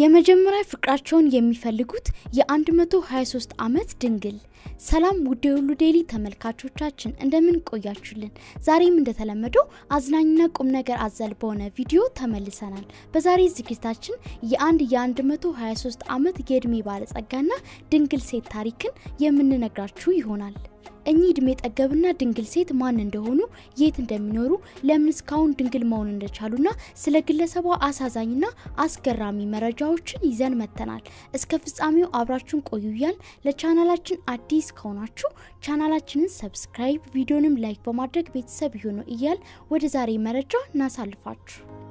የመጀመሪያ ፍቅራቸውን የሚፈልጉት የ123 ዓመት ድንግል። ሰላም ውድ የሁሉ ዴይሊ ተመልካቾቻችን እንደምን ቆያችሁልን? ዛሬም እንደተለመደው አዝናኝና ቁም ነገር አዘል በሆነ ቪዲዮ ተመልሰናል። በዛሬ ዝግጅታችን የአንድ የ123 ዓመት የዕድሜ ባለጸጋና ድንግል ሴት ታሪክን የምንነግራችሁ ይሆናል። እኚህ እድሜ ጠገብና ድንግል ሴት ማን እንደሆኑ፣ የት እንደሚኖሩ፣ ለምን እስካሁን ድንግል መሆን እንደቻሉና ስለ ግለሰቧ አሳዛኝና አስገራሚ መረጃዎችን ይዘን መጥተናል። እስከ ፍጻሜው አብራችሁን ቆዩ እያል ለቻናላችን አዲስ ከሆናችሁ ቻናላችንን ሰብስክራይብ፣ ቪዲዮንም ላይክ በማድረግ ቤተሰብ ይሁኑ እያል ወደ ዛሬ መረጃ እናሳልፋችሁ።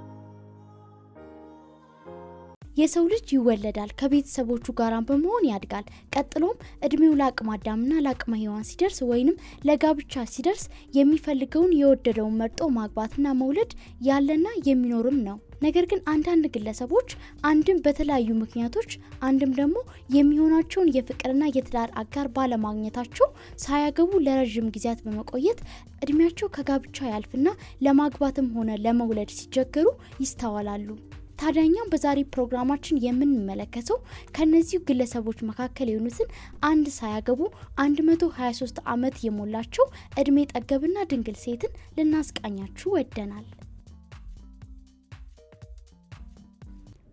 የሰው ልጅ ይወለዳል፣ ከቤተሰቦቹ ጋራም በመሆን ያድጋል። ቀጥሎም እድሜው ለአቅመ አዳምና ለአቅመ ሔዋን ሲደርስ ወይንም ለጋብቻ ሲደርስ የሚፈልገውን የወደደውን መርጦ ማግባትና መውለድ ያለና የሚኖርም ነው። ነገር ግን አንዳንድ ግለሰቦች አንድም በተለያዩ ምክንያቶች አንድም ደግሞ የሚሆናቸውን የፍቅርና የትዳር አጋር ባለማግኘታቸው ሳያገቡ ለረዥም ጊዜያት በመቆየት እድሜያቸው ከጋብቻ ያልፍና ለማግባትም ሆነ ለመውለድ ሲቸገሩ ይስተዋላሉ። ታዲያኛም በዛሬ ፕሮግራማችን የምንመለከተው ከነዚሁ ግለሰቦች መካከል የሆኑትን አንድ ሳያገቡ 123 ዓመት የሞላቸው እድሜ ጠገብና ድንግል ሴትን ልናስቃኛችሁ ወደናል።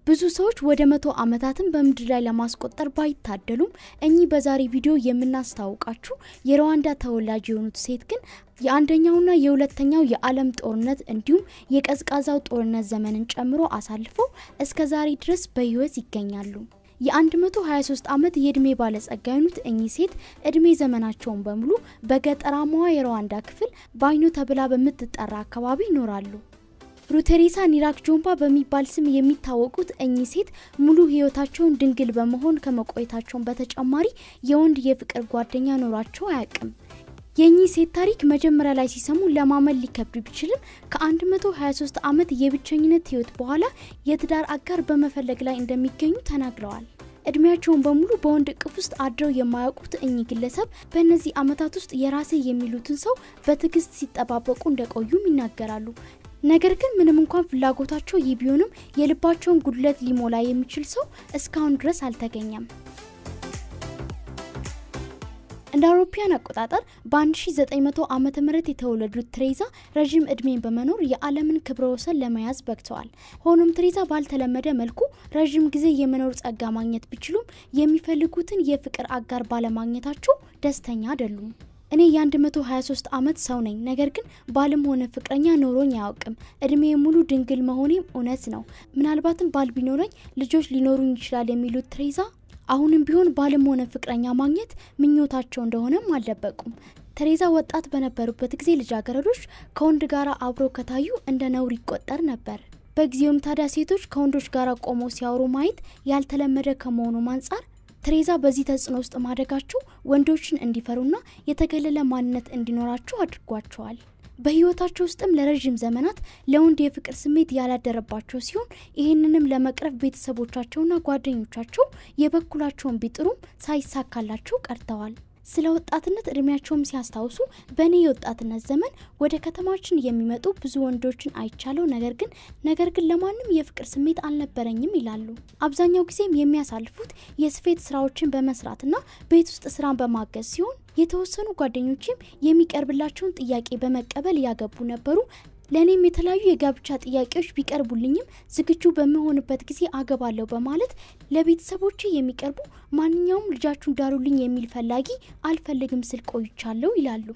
ብዙ ሰዎች ወደ መቶ ዓመታትን በምድር ላይ ለማስቆጠር ባይታደሉም እኚህ በዛሬ ቪዲዮ የምናስታውቃችሁ የሩዋንዳ ተወላጅ የሆኑት ሴት ግን የአንደኛውና የሁለተኛው የዓለም ጦርነት እንዲሁም የቀዝቃዛው ጦርነት ዘመንን ጨምሮ አሳልፎ እስከ ዛሬ ድረስ በህይወት ይገኛሉ። የ123 ዓመት የዕድሜ ባለጸጋ የሆኑት እኚህ ሴት ዕድሜ ዘመናቸውን በሙሉ በገጠራማዋ የሩዋንዳ ክፍል ባይኖ ተብላ በምትጠራ አካባቢ ይኖራሉ። ሩቴሬሳ ኒራክ ጆምባ በሚባል ስም የሚታወቁት እኚህ ሴት ሙሉ ህይወታቸውን ድንግል በመሆን ከመቆየታቸውን በተጨማሪ የወንድ የፍቅር ጓደኛ ኖሯቸው አያውቅም። የእኚህ ሴት ታሪክ መጀመሪያ ላይ ሲሰሙ ለማመን ሊከብድ ቢችልም ከ123 ዓመት የብቸኝነት ህይወት በኋላ የትዳር አጋር በመፈለግ ላይ እንደሚገኙ ተናግረዋል። እድሜያቸውን በሙሉ በወንድ እቅፍ ውስጥ አድረው የማያውቁት እኚህ ግለሰብ በእነዚህ ዓመታት ውስጥ የራሴ የሚሉትን ሰው በትዕግስት ሲጠባበቁ እንደቆዩም ይናገራሉ። ነገር ግን ምንም እንኳን ፍላጎታቸው ይህ ቢሆንም የልባቸውን ጉድለት ሊሞላ የሚችል ሰው እስካሁን ድረስ አልተገኘም። እንደ አውሮፓያን አቆጣጠር በ1900 ዓ ም የተወለዱት ትሬዛ ረዥም ዕድሜን በመኖር የዓለምን ክብረ ወሰን ለመያዝ በግተዋል። ሆኖም ትሬዛ ባልተለመደ መልኩ ረዥም ጊዜ የመኖር ጸጋ ማግኘት ቢችሉም የሚፈልጉትን የፍቅር አጋር ባለማግኘታቸው ደስተኛ አይደሉም። እኔ የ123 ዓመት ሰው ነኝ። ነገር ግን ባልም ሆነ ፍቅረኛ ኖሮኝ አያውቅም። እድሜ ሙሉ ድንግል መሆኔም እውነት ነው። ምናልባትም ባል ቢኖረኝ ልጆች ሊኖሩኝ ይችላል የሚሉት ትሬዛ አሁንም ቢሆን ባልም ሆነ ፍቅረኛ ማግኘት ምኞታቸው እንደሆነም አልደበቁም። ተሬዛ ወጣት በነበሩበት ጊዜ ልጃገረዶች ከወንድ ጋር አብረው ከታዩ እንደ ነውር ይቆጠር ነበር። በጊዜውም ታዲያ ሴቶች ከወንዶች ጋር ቆመው ሲያወሩ ማየት ያልተለመደ ከመሆኑም አንጻር ቴሬዛ በዚህ ተጽዕኖ ውስጥ ማደጋቸው ወንዶችን እንዲፈሩና የተገለለ ማንነት እንዲኖራቸው አድርጓቸዋል። በህይወታቸው ውስጥም ለረዥም ዘመናት ለወንድ የፍቅር ስሜት ያላደረባቸው ሲሆን ይህንንም ለመቅረፍ ቤተሰቦቻቸውና ጓደኞቻቸው የበኩላቸውን ቢጥሩም ሳይሳካላቸው ቀርተዋል። ስለ ወጣትነት እድሜያቸውም ሲያስታውሱ በእኔ የወጣትነት ዘመን ወደ ከተማችን የሚመጡ ብዙ ወንዶችን አይቻለው፣ ነገር ግን ነገር ግን ለማንም የፍቅር ስሜት አልነበረኝም ይላሉ። አብዛኛው ጊዜም የሚያሳልፉት የስፌት ስራዎችን በመስራትና ቤት ውስጥ ስራን በማገዝ ሲሆን የተወሰኑ ጓደኞችም የሚቀርብላቸውን ጥያቄ በመቀበል ያገቡ ነበሩ። ለእኔም የተለያዩ የጋብቻ ጥያቄዎች ቢቀርቡልኝም ዝግጁ በመሆንበት ጊዜ አገባለሁ በማለት ለቤተሰቦቼ የሚቀርቡ ማንኛውም ልጃችሁን ዳሩልኝ የሚል ፈላጊ አልፈልግም ስል ቆይቻለሁ ይላሉ።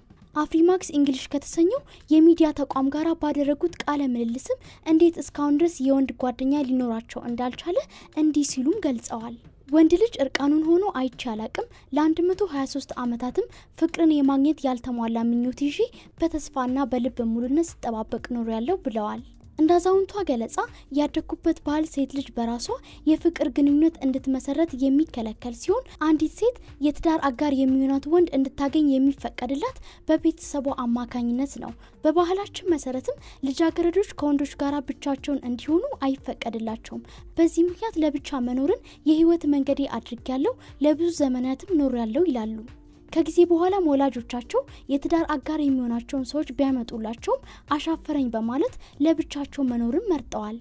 አፍሪማክስ እንግሊሽ ከተሰኘው የሚዲያ ተቋም ጋር ባደረጉት ቃለ ምልልስም እንዴት እስካሁን ድረስ የወንድ ጓደኛ ሊኖራቸው እንዳልቻለ እንዲህ ሲሉም ገልጸዋል። ወንድ ልጅ እርቃኑን ሆኖ አይቼ አላቅም። ለ123 ዓመታትም ፍቅርን የማግኘት ያልተሟላ ምኞት ይዤ በተስፋና በልብ ሙሉነት ስጠባበቅ ኖሮ ያለው ብለዋል። እንደ አዛውንቷ ገለጻ ያደግኩበት ባህል ሴት ልጅ በራሷ የፍቅር ግንኙነት እንድትመሰረት የሚከለከል ሲሆን አንዲት ሴት የትዳር አጋር የሚሆናት ወንድ እንድታገኝ የሚፈቀድላት በቤተሰቧ አማካኝነት ነው። በባህላችን መሰረትም ልጃገረዶች ከወንዶች ጋር ብቻቸውን እንዲሆኑ አይፈቀድላቸውም። በዚህ ምክንያት ለብቻ መኖርን የህይወት መንገዴ አድርጌያለሁ፣ ለብዙ ዘመናትም ኖሬያለሁ ይላሉ። ከጊዜ በኋላም ወላጆቻቸው የትዳር አጋር የሚሆናቸውን ሰዎች ቢያመጡላቸውም አሻፈረኝ በማለት ለብቻቸው መኖርን መርጠዋል።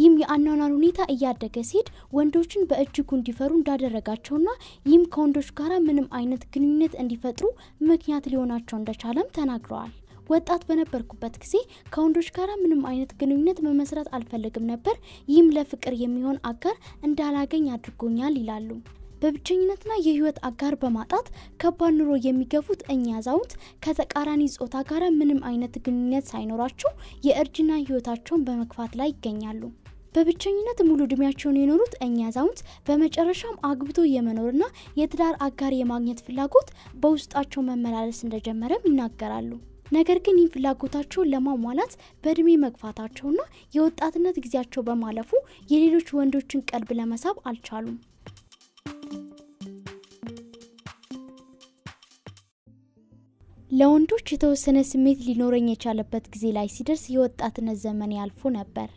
ይህም የአኗኗር ሁኔታ እያደገ ሲሄድ ወንዶችን በእጅጉ እንዲፈሩ እንዳደረጋቸውና ይህም ከወንዶች ጋር ምንም አይነት ግንኙነት እንዲፈጥሩ ምክንያት ሊሆናቸው እንደቻለም ተናግረዋል። ወጣት በነበርኩበት ጊዜ ከወንዶች ጋር ምንም አይነት ግንኙነት መመስረት አልፈልግም ነበር። ይህም ለፍቅር የሚሆን አጋር እንዳላገኝ አድርጎኛል ይላሉ። በብቸኝነትና የህይወት አጋር በማጣት ከባድ ኑሮ የሚገፉት እኛ አዛውንት ከተቃራኒ ጾታ ጋር ምንም አይነት ግንኙነት ሳይኖራቸው የእርጅና ህይወታቸውን በመግፋት ላይ ይገኛሉ። በብቸኝነት ሙሉ እድሜያቸውን የኖሩት እኛ አዛውንት በመጨረሻም አግብቶ የመኖርና የትዳር አጋር የማግኘት ፍላጎት በውስጣቸው መመላለስ እንደጀመረም ይናገራሉ። ነገር ግን ይህን ፍላጎታቸውን ለማሟላት በእድሜ መግፋታቸውና የወጣትነት ጊዜያቸው በማለፉ የሌሎች ወንዶችን ቀልብ ለመሳብ አልቻሉም። ለወንዶች የተወሰነ ስሜት ሊኖረኝ የቻለበት ጊዜ ላይ ሲደርስ የወጣትነት ዘመን ያልፉ ነበር።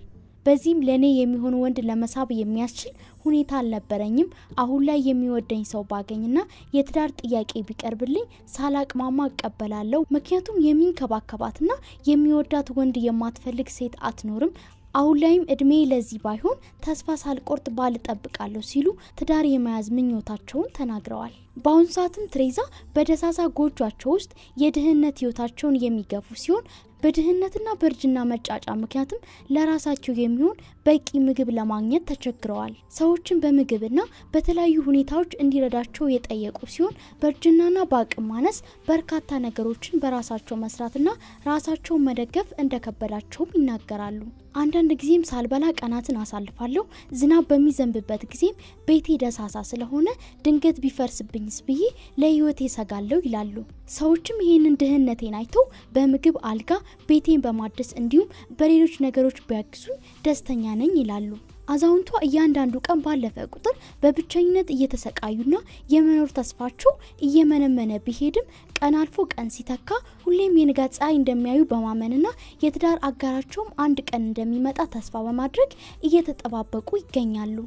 በዚህም ለእኔ የሚሆን ወንድ ለመሳብ የሚያስችል ሁኔታ አልነበረኝም። አሁን ላይ የሚወደኝ ሰው ባገኝና የትዳር ጥያቄ ቢቀርብልኝ ሳላቅማማ እቀበላለሁ። ምክንያቱም የሚንከባከባትና የሚወዳት ወንድ የማትፈልግ ሴት አትኖርም። አሁን ላይም እድሜ ለዚህ ባይሆን ተስፋ ሳልቆርጥ ባል እጠብቃለሁ ሲሉ ትዳር የመያዝ ምኞታቸውን ተናግረዋል። በአሁኑ ሰዓትም ትሬዛ በደሳሳ ጎጇቸው ውስጥ የድህነት ህይወታቸውን የሚገፉ ሲሆን በድህነትና በእርጅና መጫጫ ምክንያትም ለራሳቸው የሚሆን በቂ ምግብ ለማግኘት ተቸግረዋል። ሰዎችን በምግብና በተለያዩ ሁኔታዎች እንዲረዳቸው የጠየቁ ሲሆን በእርጅናና በአቅም ማነስ በርካታ ነገሮችን በራሳቸው መስራትና ራሳቸውን መደገፍ እንደከበዳቸውም ይናገራሉ። አንዳንድ ጊዜም ሳልበላ ቀናትን አሳልፋለሁ። ዝናብ በሚዘንብበት ጊዜም ቤቴ ደሳሳ ስለሆነ ድንገት ቢፈርስብኝ አለብኝስ ብዬ ለህይወቴ ሰጋለሁ ይላሉ። ሰዎችም ይህንን ድህነቴን አይተው በምግብ አልጋ፣ ቤቴን በማደስ እንዲሁም በሌሎች ነገሮች ቢያግዙኝ ደስተኛ ነኝ ይላሉ። አዛውንቷ እያንዳንዱ ቀን ባለፈ ቁጥር በብቸኝነት እየተሰቃዩና የመኖር ተስፋቸው እየመነመነ ቢሄድም ቀን አልፎ ቀን ሲተካ ሁሌም የንጋት ፀሐይ እንደሚያዩ በማመንና የትዳር አጋራቸውም አንድ ቀን እንደሚመጣ ተስፋ በማድረግ እየተጠባበቁ ይገኛሉ።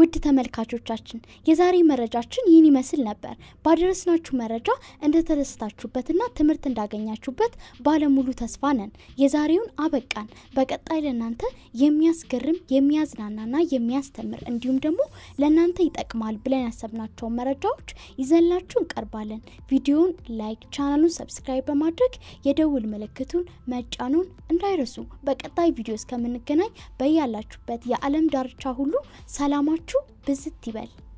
ውድ ተመልካቾቻችን የዛሬ መረጃችን ይህን ይመስል ነበር። ባደረስናችሁ መረጃ እንደተደስታችሁበትና ትምህርት እንዳገኛችሁበት ባለሙሉ ተስፋ ነን። የዛሬውን አበቃን። በቀጣይ ለእናንተ የሚያስገርም የሚያዝናናና የሚያስተምር እንዲሁም ደግሞ ለእናንተ ይጠቅማል ብለን ያሰብናቸውን መረጃዎች ይዘንላችሁ እንቀርባለን። ቪዲዮውን ላይክ፣ ቻናሉን ሰብስክራይብ በማድረግ የደውል ምልክቱን መጫኑን እንዳይረሱ። በቀጣይ ቪዲዮ እስከምንገናኝ በያላችሁበት የዓለም ዳርቻ ሁሉ ሰላማችሁ visit the